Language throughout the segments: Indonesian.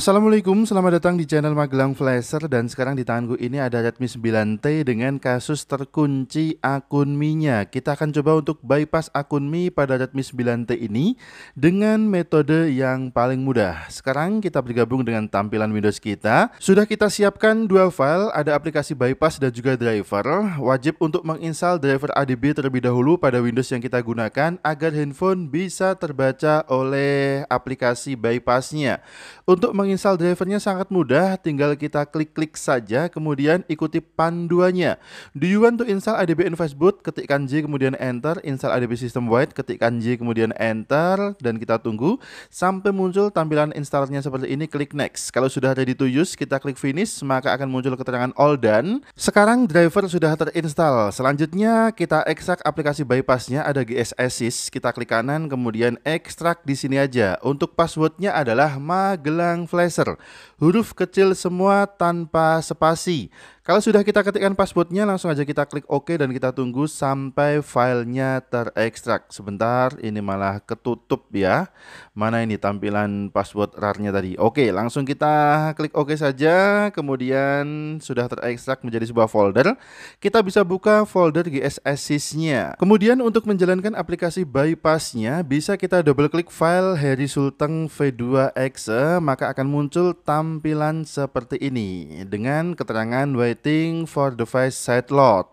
Assalamualaikum, selamat datang di channel Magelang Flasher dan sekarang di tangan ini ada Redmi 9T dengan kasus terkunci akun Mi-nya. Kita akan coba untuk bypass akun Mi pada Redmi 9T ini dengan metode yang paling mudah. Sekarang kita bergabung dengan tampilan Windows kita. Sudah kita siapkan dua file, ada aplikasi bypass dan juga driver. Wajib untuk menginstal driver ADB terlebih dahulu pada Windows yang kita gunakan agar handphone bisa terbaca oleh aplikasi bypassnya. Untuk menginstal drivernya sangat mudah, tinggal kita klik-klik saja, kemudian ikuti panduannya. Do you want to install ADB in Facebook? Ketikkan J kemudian enter, install ADB System Wide, ketikkan J kemudian enter, dan kita tunggu sampai muncul tampilan installernya seperti ini, klik next. Kalau sudah ready to use, kita klik finish, maka akan muncul keterangan all done. Sekarang driver sudah terinstall. Selanjutnya kita ekstrak aplikasi bypassnya ada GS GSSIS, kita klik kanan kemudian ekstrak di sini aja. Untuk passwordnya adalah Magelang flasher. Huruf kecil semua tanpa spasi. Kalau sudah kita ketikkan passwordnya, langsung aja kita klik OK dan kita tunggu sampai filenya terekstrak. Sebentar, ini malah ketutup ya. Mana ini tampilan password RAR-nya tadi. Oke, langsung kita klik OK saja. Kemudian sudah terekstrak menjadi sebuah folder. Kita bisa buka folder GSSIS-nya. Kemudian untuk menjalankan aplikasi bypassnya, bisa kita double klik file Harry Sultan V2 x. E, maka akan muncul tampilan seperti ini dengan keterangan White waiting for the vice side lot.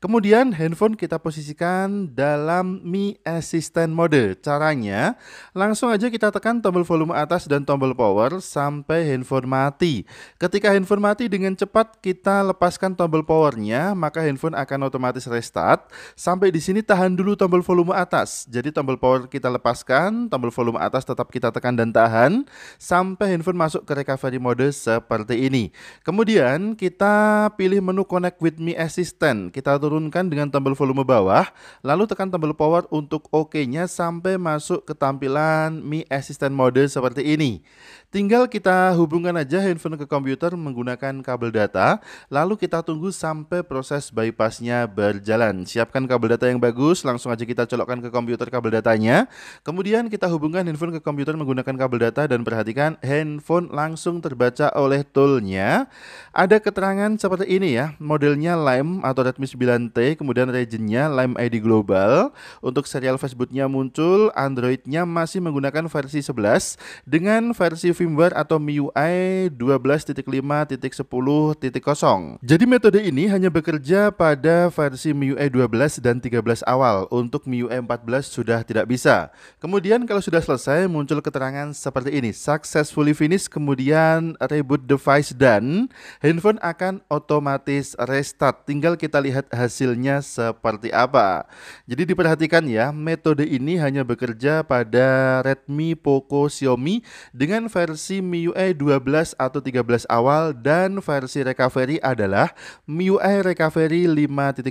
Kemudian handphone kita posisikan dalam Mi Assistant mode. Caranya, langsung aja kita tekan tombol volume atas dan tombol power sampai handphone mati. Ketika handphone mati dengan cepat kita lepaskan tombol powernya, maka handphone akan otomatis restart. Sampai di sini tahan dulu tombol volume atas. Jadi tombol power kita lepaskan, tombol volume atas tetap kita tekan dan tahan sampai handphone masuk ke recovery mode seperti ini. Kemudian kita pilih menu connect with Mi Assistant. Kita turunkan dengan tombol volume bawah, lalu tekan tombol power untuk OK-nya sampai masuk ke tampilan Mi Assistant mode seperti ini. Tinggal kita hubungkan aja handphone ke komputer menggunakan kabel data, lalu kita tunggu sampai proses bypassnya berjalan. Siapkan kabel data yang bagus, langsung aja kita colokkan ke komputer kabel datanya. Kemudian kita hubungkan handphone ke komputer menggunakan kabel data dan perhatikan handphone langsung terbaca oleh toolnya. Ada keterangan seperti ini ya, modelnya LIME atau Redmi 9 Dante, kemudian regionnya Lime ID Global. Untuk serial Facebooknya muncul, Androidnya masih menggunakan versi 11 dengan versi firmware atau MIUI 12.5.10.0. Jadi metode ini hanya bekerja pada versi MIUI 12 dan 13 awal. Untuk MIUI 14 sudah tidak bisa. Kemudian kalau sudah selesai muncul keterangan seperti ini, successfully finish kemudian reboot device dan handphone akan otomatis restart. Tinggal kita lihat hasilnya hasilnya seperti apa. Jadi diperhatikan ya, metode ini hanya bekerja pada Redmi, Poco, Xiaomi dengan versi MIUI 12 atau 13 awal dan versi recovery adalah MIUI recovery 5.0.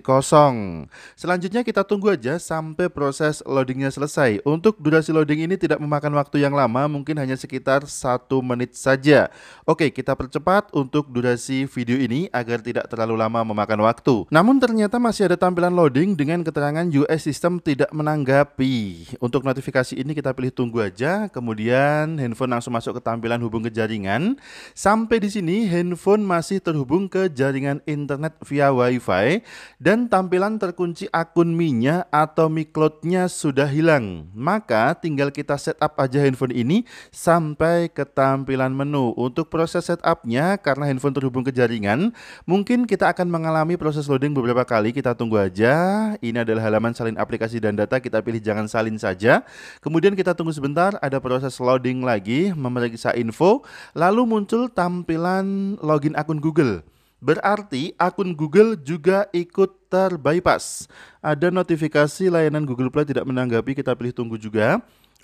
Selanjutnya kita tunggu aja sampai proses loadingnya selesai. Untuk durasi loading ini tidak memakan waktu yang lama, mungkin hanya sekitar satu menit saja. Oke, kita percepat untuk durasi video ini agar tidak terlalu lama memakan waktu. Namun ternyata ternyata masih ada tampilan loading dengan keterangan US system tidak menanggapi. Untuk notifikasi ini kita pilih tunggu aja, kemudian handphone langsung masuk ke tampilan hubung ke jaringan. Sampai di sini handphone masih terhubung ke jaringan internet via WiFi dan tampilan terkunci akun mi atau Mi Cloud-nya sudah hilang. Maka tinggal kita setup aja handphone ini sampai ke tampilan menu. Untuk proses setupnya karena handphone terhubung ke jaringan, mungkin kita akan mengalami proses loading beberapa kali sekali, kita tunggu aja. Ini adalah halaman salin aplikasi dan data, kita pilih jangan salin saja. Kemudian kita tunggu sebentar, ada proses loading lagi, memeriksa info, lalu muncul tampilan login akun Google. Berarti akun Google juga ikut terbypass. Ada notifikasi layanan Google Play tidak menanggapi, kita pilih tunggu juga.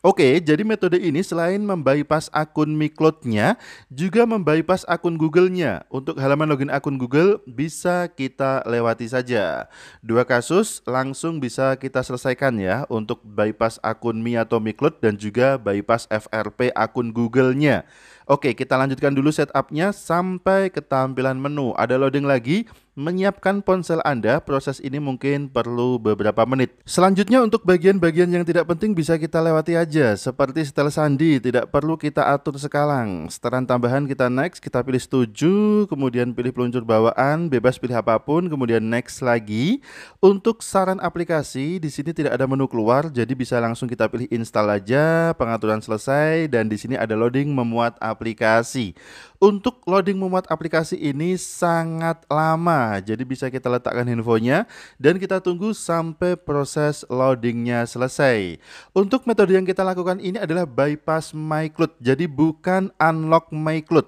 Oke, jadi metode ini selain membypass akun MiCloud-nya, juga membypass akun Google-nya. Untuk halaman login akun Google bisa kita lewati saja. Dua kasus langsung bisa kita selesaikan ya untuk bypass akun Mi atau MiCloud dan juga bypass FRP akun Google-nya. Oke, kita lanjutkan dulu setupnya sampai ke tampilan menu. Ada loading lagi, menyiapkan ponsel Anda, proses ini mungkin perlu beberapa menit. Selanjutnya untuk bagian-bagian yang tidak penting bisa kita lewati aja, seperti setel sandi, tidak perlu kita atur sekalang. Setelan tambahan kita next, kita pilih setuju, kemudian pilih peluncur bawaan, bebas pilih apapun, kemudian next lagi. Untuk saran aplikasi, di sini tidak ada menu keluar, jadi bisa langsung kita pilih install aja, pengaturan selesai, dan di sini ada loading memuat aplikasi. Untuk loading memuat aplikasi ini sangat lama, jadi bisa kita letakkan handphonenya dan kita tunggu sampai proses loadingnya selesai. Untuk metode yang kita lakukan ini adalah bypass MyCloud. Jadi bukan unlock MyCloud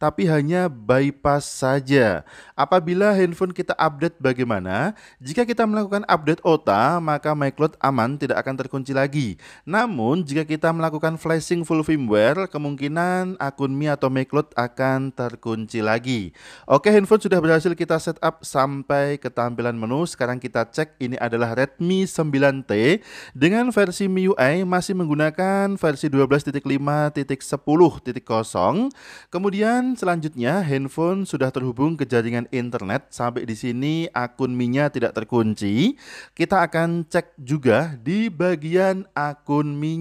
tapi hanya bypass saja. Apabila handphone kita update bagaimana? Jika kita melakukan update OTA, maka MyCloud aman tidak akan terkunci lagi. Namun, jika kita melakukan flashing full firmware, kemungkinan akun Mi atau MyCloud akan terkunci lagi. Oke, handphone sudah berhasil kita setup sampai ke tampilan menu. Sekarang kita cek ini adalah Redmi 9T dengan versi MIUI masih menggunakan versi 12.5.10.0. Kemudian Kemudian selanjutnya handphone sudah terhubung ke jaringan internet. Sampai di sini akun mi tidak terkunci. Kita akan cek juga di bagian akun mi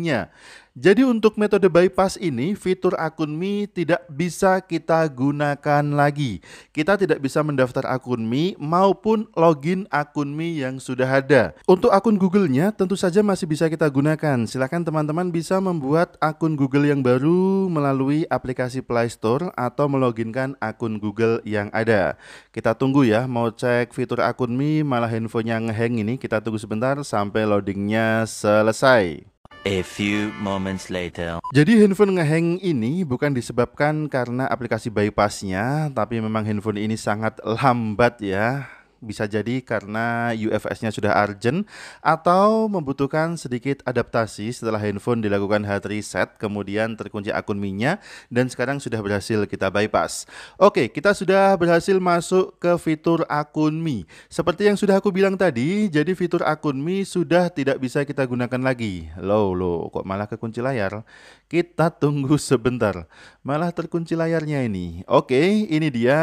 jadi untuk metode bypass ini fitur akun Mi tidak bisa kita gunakan lagi. Kita tidak bisa mendaftar akun Mi maupun login akun Mi yang sudah ada. Untuk akun Google-nya tentu saja masih bisa kita gunakan. Silakan teman-teman bisa membuat akun Google yang baru melalui aplikasi Play Store atau meloginkan akun Google yang ada. Kita tunggu ya mau cek fitur akun Mi malah handphonenya ngeheng ini kita tunggu sebentar sampai loadingnya selesai. A few moments later. Jadi handphone ngehang ini bukan disebabkan karena aplikasi bypassnya, tapi memang handphone ini sangat lambat ya bisa jadi karena UFS-nya sudah urgent atau membutuhkan sedikit adaptasi setelah handphone dilakukan hard reset, kemudian terkunci akun Mi-nya dan sekarang sudah berhasil kita bypass. Oke, kita sudah berhasil masuk ke fitur akun Mi. Seperti yang sudah aku bilang tadi, jadi fitur akun Mi sudah tidak bisa kita gunakan lagi. Loh, loh, kok malah kekunci layar? Kita tunggu sebentar. Malah terkunci layarnya ini. Oke, ini dia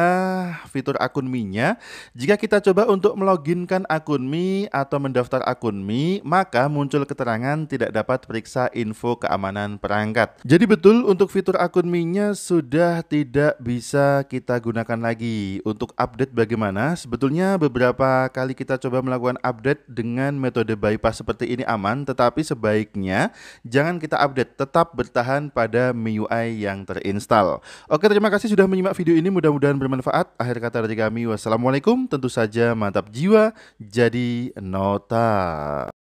fitur akun Mi-nya. Jika kita coba mencoba untuk meloginkan akun Mi atau mendaftar akun Mi, maka muncul keterangan tidak dapat periksa info keamanan perangkat. Jadi betul untuk fitur akun Mi-nya sudah tidak bisa kita gunakan lagi. Untuk update bagaimana? Sebetulnya beberapa kali kita coba melakukan update dengan metode bypass seperti ini aman, tetapi sebaiknya jangan kita update, tetap bertahan pada MIUI yang terinstall. Oke, terima kasih sudah menyimak video ini, mudah-mudahan bermanfaat. Akhir kata dari kami, wassalamualaikum, tentu saja saja mantap jiwa jadi nota.